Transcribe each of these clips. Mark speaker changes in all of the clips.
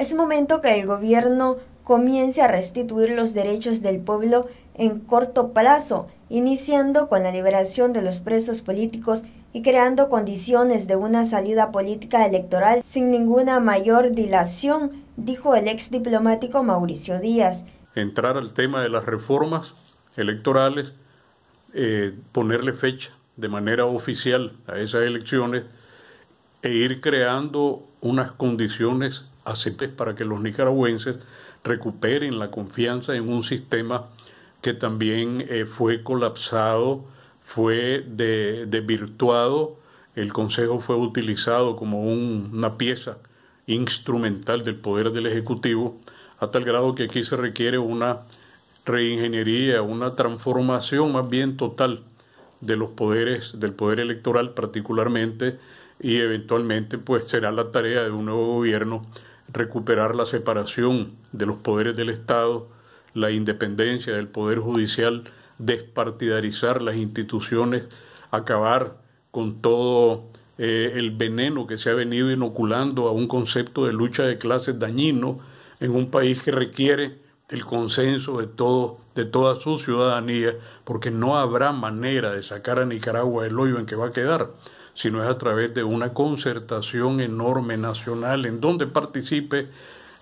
Speaker 1: Es momento que el gobierno comience a restituir los derechos del pueblo en corto plazo, iniciando con la liberación de los presos políticos y creando condiciones de una salida política electoral sin ninguna mayor dilación, dijo el ex diplomático Mauricio Díaz.
Speaker 2: Entrar al tema de las reformas electorales, eh, ponerle fecha de manera oficial a esas elecciones e ir creando unas condiciones para que los nicaragüenses recuperen la confianza en un sistema que también eh, fue colapsado, fue desvirtuado, el Consejo fue utilizado como una pieza instrumental del poder del Ejecutivo, a tal grado que aquí se requiere una reingeniería, una transformación más bien total de los poderes, del poder electoral particularmente, y eventualmente pues será la tarea de un nuevo gobierno recuperar la separación de los poderes del Estado, la independencia del Poder Judicial, despartidarizar las instituciones, acabar con todo eh, el veneno que se ha venido inoculando a un concepto de lucha de clases dañino en un país que requiere el consenso de de toda su ciudadanía, porque no habrá manera de sacar a Nicaragua del hoyo en que va a quedar sino es a través de una concertación enorme nacional en donde participe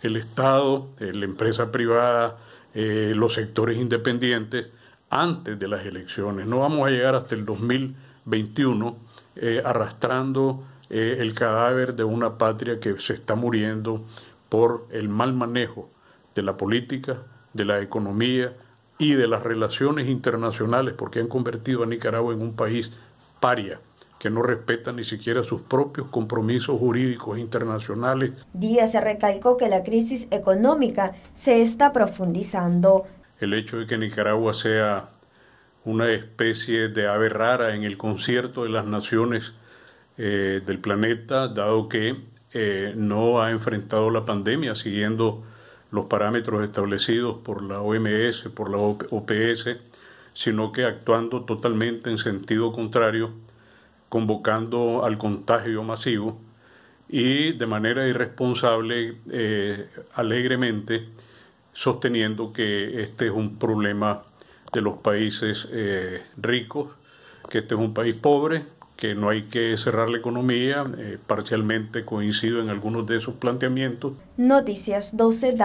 Speaker 2: el Estado, la empresa privada, eh, los sectores independientes antes de las elecciones. No vamos a llegar hasta el 2021 eh, arrastrando eh, el cadáver de una patria que se está muriendo por el mal manejo de la política, de la economía y de las relaciones internacionales, porque han convertido a Nicaragua en un país paria que no respetan ni siquiera sus propios compromisos jurídicos internacionales.
Speaker 1: Díaz recalcó que la crisis económica se está profundizando.
Speaker 2: El hecho de que Nicaragua sea una especie de ave rara en el concierto de las naciones eh, del planeta, dado que eh, no ha enfrentado la pandemia siguiendo los parámetros establecidos por la OMS, por la OPS, sino que actuando totalmente en sentido contrario convocando al contagio masivo y de manera irresponsable, eh, alegremente, sosteniendo que este es un problema de los países eh, ricos, que este es un país pobre, que no hay que cerrar la economía, eh, parcialmente coincido en algunos de esos planteamientos.
Speaker 1: Noticias 12,